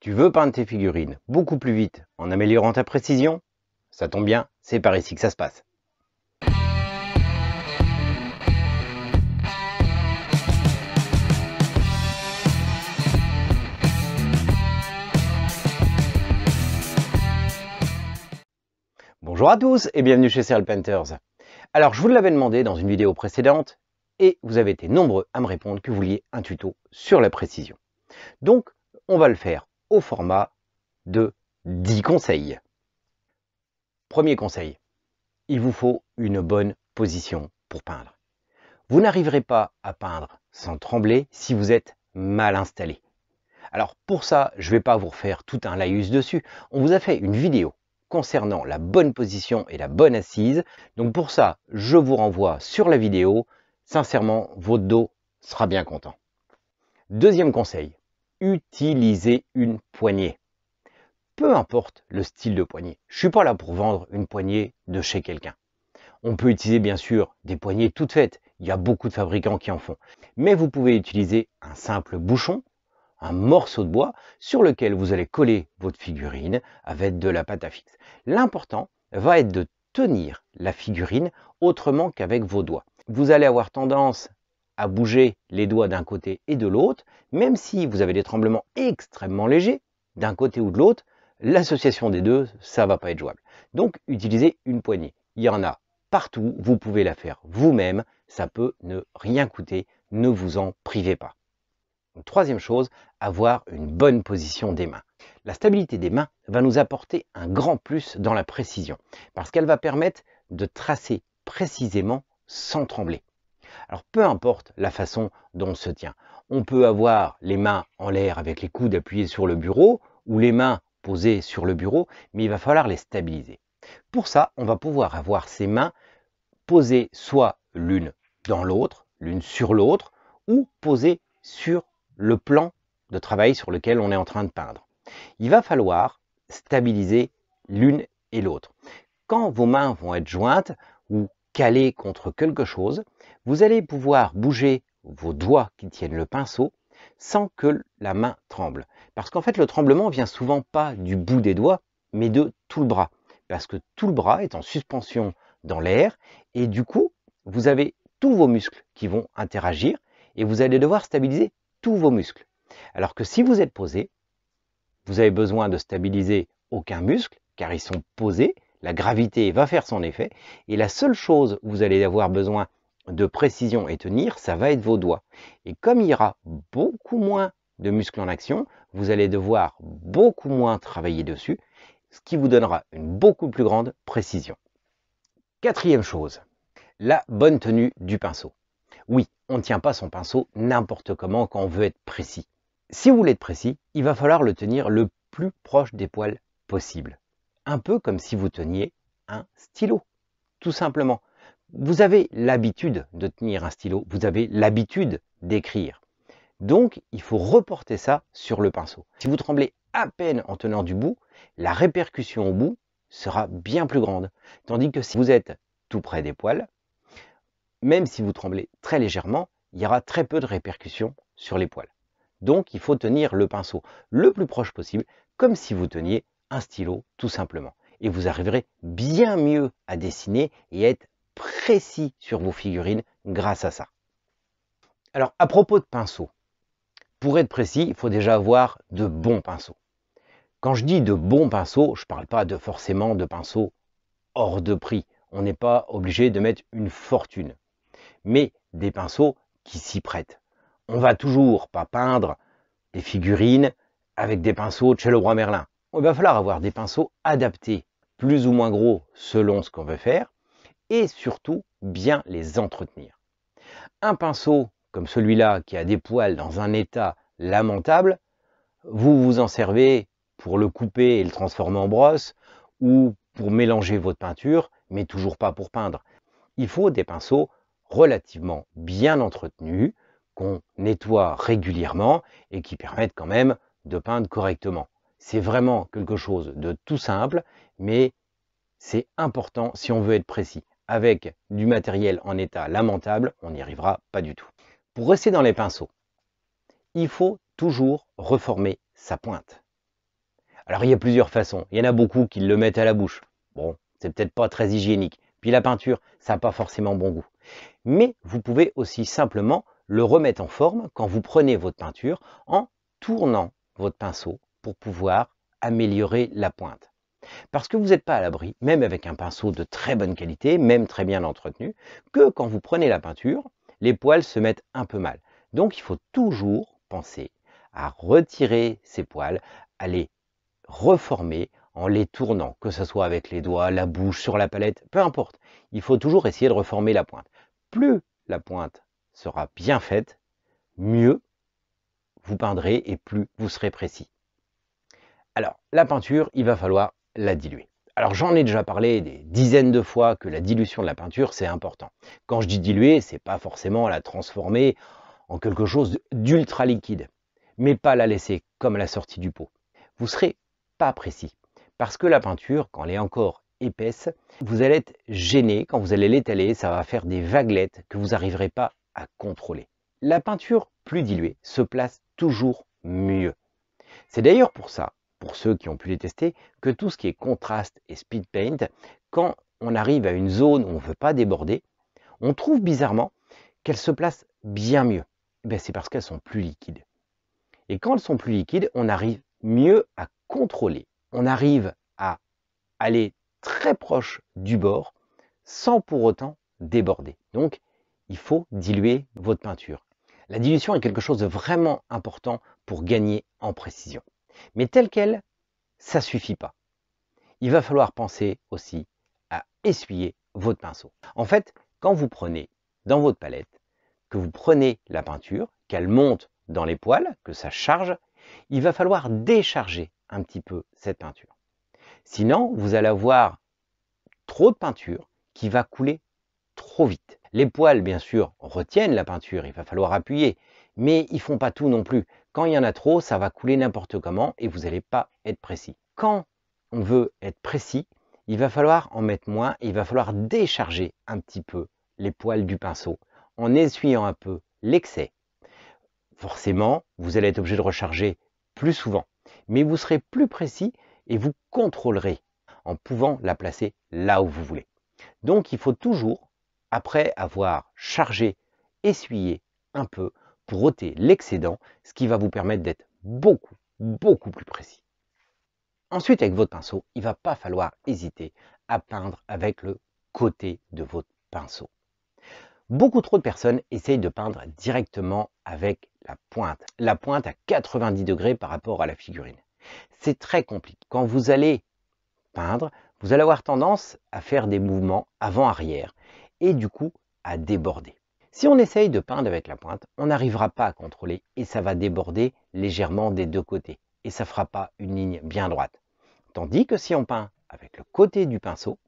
Tu veux peindre tes figurines beaucoup plus vite en améliorant ta précision Ça tombe bien, c'est par ici que ça se passe. Bonjour à tous et bienvenue chez Serial Painters. Alors je vous l'avais demandé dans une vidéo précédente et vous avez été nombreux à me répondre que vous vouliez un tuto sur la précision. Donc on va le faire au format de 10 conseils. Premier conseil, il vous faut une bonne position pour peindre. Vous n'arriverez pas à peindre sans trembler si vous êtes mal installé. Alors pour ça, je ne vais pas vous refaire tout un laïus dessus. On vous a fait une vidéo concernant la bonne position et la bonne assise. Donc pour ça, je vous renvoie sur la vidéo. Sincèrement, votre dos sera bien content. Deuxième conseil, utiliser une poignée. Peu importe le style de poignée. Je ne suis pas là pour vendre une poignée de chez quelqu'un. On peut utiliser bien sûr des poignées toutes faites. Il y a beaucoup de fabricants qui en font. Mais vous pouvez utiliser un simple bouchon, un morceau de bois sur lequel vous allez coller votre figurine avec de la pâte à fixe. L'important va être de tenir la figurine autrement qu'avec vos doigts. Vous allez avoir tendance à bouger les doigts d'un côté et de l'autre, même si vous avez des tremblements extrêmement légers d'un côté ou de l'autre, l'association des deux, ça va pas être jouable. Donc utilisez une poignée. Il y en a partout, vous pouvez la faire vous-même, ça peut ne rien coûter, ne vous en privez pas. troisième chose, avoir une bonne position des mains. La stabilité des mains va nous apporter un grand plus dans la précision, parce qu'elle va permettre de tracer précisément sans trembler. Alors peu importe la façon dont on se tient. On peut avoir les mains en l'air avec les coudes appuyés sur le bureau ou les mains posées sur le bureau, mais il va falloir les stabiliser. Pour ça, on va pouvoir avoir ses mains posées soit l'une dans l'autre, l'une sur l'autre, ou posées sur le plan de travail sur lequel on est en train de peindre. Il va falloir stabiliser l'une et l'autre. Quand vos mains vont être jointes ou calées contre quelque chose, vous allez pouvoir bouger vos doigts qui tiennent le pinceau sans que la main tremble. Parce qu'en fait, le tremblement vient souvent pas du bout des doigts, mais de tout le bras. Parce que tout le bras est en suspension dans l'air et du coup, vous avez tous vos muscles qui vont interagir et vous allez devoir stabiliser tous vos muscles. Alors que si vous êtes posé, vous avez besoin de stabiliser aucun muscle car ils sont posés, la gravité va faire son effet et la seule chose vous allez avoir besoin de précision et tenir, ça va être vos doigts. Et comme il y aura beaucoup moins de muscles en action, vous allez devoir beaucoup moins travailler dessus, ce qui vous donnera une beaucoup plus grande précision. Quatrième chose, la bonne tenue du pinceau. Oui, on ne tient pas son pinceau n'importe comment quand on veut être précis. Si vous voulez être précis, il va falloir le tenir le plus proche des poils possible. Un peu comme si vous teniez un stylo, tout simplement. Vous avez l'habitude de tenir un stylo, vous avez l'habitude d'écrire. Donc, il faut reporter ça sur le pinceau. Si vous tremblez à peine en tenant du bout, la répercussion au bout sera bien plus grande. Tandis que si vous êtes tout près des poils, même si vous tremblez très légèrement, il y aura très peu de répercussions sur les poils. Donc, il faut tenir le pinceau le plus proche possible, comme si vous teniez un stylo tout simplement. Et vous arriverez bien mieux à dessiner et à être précis sur vos figurines grâce à ça. Alors à propos de pinceaux, pour être précis, il faut déjà avoir de bons pinceaux. Quand je dis de bons pinceaux, je ne parle pas de forcément de pinceaux hors de prix. On n'est pas obligé de mettre une fortune, mais des pinceaux qui s'y prêtent. On va toujours pas peindre des figurines avec des pinceaux de chez le roi Merlin. Il va falloir avoir des pinceaux adaptés, plus ou moins gros selon ce qu'on veut faire, et surtout bien les entretenir. Un pinceau comme celui-là qui a des poils dans un état lamentable, vous vous en servez pour le couper et le transformer en brosse ou pour mélanger votre peinture, mais toujours pas pour peindre. Il faut des pinceaux relativement bien entretenus, qu'on nettoie régulièrement et qui permettent quand même de peindre correctement. C'est vraiment quelque chose de tout simple, mais c'est important si on veut être précis avec du matériel en état lamentable, on n'y arrivera pas du tout. Pour rester dans les pinceaux, il faut toujours reformer sa pointe. Alors il y a plusieurs façons. Il y en a beaucoup qui le mettent à la bouche. Bon, c'est peut-être pas très hygiénique. Puis la peinture, ça n'a pas forcément bon goût. Mais vous pouvez aussi simplement le remettre en forme quand vous prenez votre peinture en tournant votre pinceau pour pouvoir améliorer la pointe. Parce que vous n'êtes pas à l'abri, même avec un pinceau de très bonne qualité, même très bien entretenu, que quand vous prenez la peinture, les poils se mettent un peu mal. Donc il faut toujours penser à retirer ces poils, à les reformer en les tournant, que ce soit avec les doigts, la bouche, sur la palette, peu importe. Il faut toujours essayer de reformer la pointe. Plus la pointe sera bien faite, mieux vous peindrez et plus vous serez précis. Alors, la peinture, il va falloir la diluer. Alors j'en ai déjà parlé des dizaines de fois que la dilution de la peinture c'est important. Quand je dis diluer, c'est pas forcément la transformer en quelque chose d'ultra liquide, mais pas la laisser comme à la sortie du pot. Vous serez pas précis parce que la peinture, quand elle est encore épaisse, vous allez être gêné quand vous allez l'étaler, ça va faire des vaguelettes que vous n'arriverez pas à contrôler. La peinture plus diluée se place toujours mieux. C'est d'ailleurs pour ça pour ceux qui ont pu les tester, que tout ce qui est contraste et speed paint, quand on arrive à une zone où on ne veut pas déborder, on trouve bizarrement qu'elles se placent bien mieux. Eh ben, c'est parce qu'elles sont plus liquides. Et quand elles sont plus liquides, on arrive mieux à contrôler. On arrive à aller très proche du bord sans pour autant déborder. Donc, il faut diluer votre peinture. La dilution est quelque chose de vraiment important pour gagner en précision. Mais tel quel, ça suffit pas. Il va falloir penser aussi à essuyer votre pinceau. En fait, quand vous prenez dans votre palette, que vous prenez la peinture, qu'elle monte dans les poils, que ça charge, il va falloir décharger un petit peu cette peinture. Sinon, vous allez avoir trop de peinture qui va couler trop vite. Les poils, bien sûr, retiennent la peinture, il va falloir appuyer, mais ils ne font pas tout non plus. Quand il y en a trop, ça va couler n'importe comment et vous n'allez pas être précis. Quand on veut être précis, il va falloir en mettre moins, il va falloir décharger un petit peu les poils du pinceau en essuyant un peu l'excès. Forcément, vous allez être obligé de recharger plus souvent, mais vous serez plus précis et vous contrôlerez en pouvant la placer là où vous voulez. Donc il faut toujours, après avoir chargé, essuyé un peu, pour ôter l'excédent, ce qui va vous permettre d'être beaucoup, beaucoup plus précis. Ensuite, avec votre pinceau, il ne va pas falloir hésiter à peindre avec le côté de votre pinceau. Beaucoup trop de personnes essayent de peindre directement avec la pointe. La pointe à 90 degrés par rapport à la figurine. C'est très compliqué. Quand vous allez peindre, vous allez avoir tendance à faire des mouvements avant-arrière et du coup à déborder. Si on essaye de peindre avec la pointe, on n'arrivera pas à contrôler et ça va déborder légèrement des deux côtés et ça ne fera pas une ligne bien droite. Tandis que si on peint avec le côté du pinceau,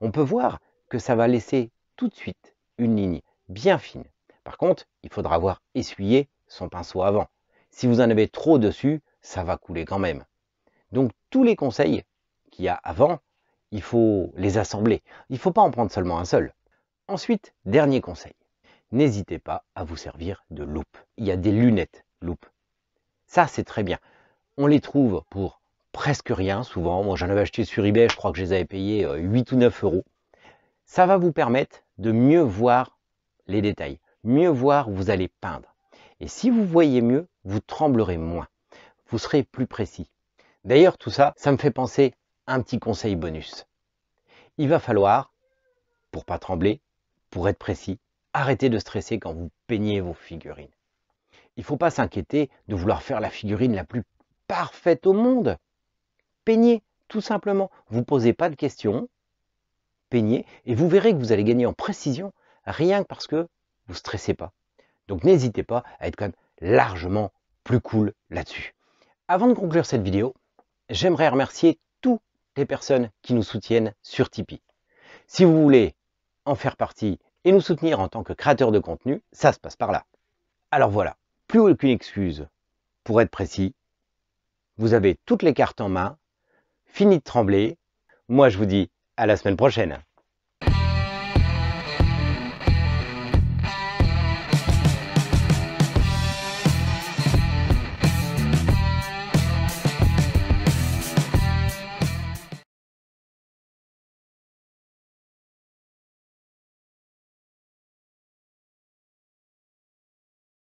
on peut voir que ça va laisser tout de suite une ligne bien fine. Par contre, il faudra avoir essuyé son pinceau avant. Si vous en avez trop dessus, ça va couler quand même. Donc tous les conseils qu'il y a avant, il faut les assembler. Il ne faut pas en prendre seulement un seul. Ensuite, dernier conseil n'hésitez pas à vous servir de loupe. Il y a des lunettes loupe. Ça, c'est très bien. On les trouve pour presque rien souvent. Moi, j'en avais acheté sur eBay, je crois que je les avais payés 8 euh, ou 9 euros. Ça va vous permettre de mieux voir les détails, mieux voir vous allez peindre. Et si vous voyez mieux, vous tremblerez moins. Vous serez plus précis. D'ailleurs, tout ça, ça me fait penser à un petit conseil bonus. Il va falloir, pour pas trembler, pour être précis, Arrêtez de stresser quand vous peignez vos figurines. Il ne faut pas s'inquiéter de vouloir faire la figurine la plus parfaite au monde. Peignez, tout simplement. Vous ne posez pas de questions, peignez, et vous verrez que vous allez gagner en précision rien que parce que vous ne stressez pas. Donc n'hésitez pas à être quand même largement plus cool là-dessus. Avant de conclure cette vidéo, j'aimerais remercier toutes les personnes qui nous soutiennent sur Tipeee. Si vous voulez en faire partie et nous soutenir en tant que créateur de contenu, ça se passe par là. Alors voilà, plus aucune excuse. Pour être précis, vous avez toutes les cartes en main, fini de trembler. Moi je vous dis à la semaine prochaine.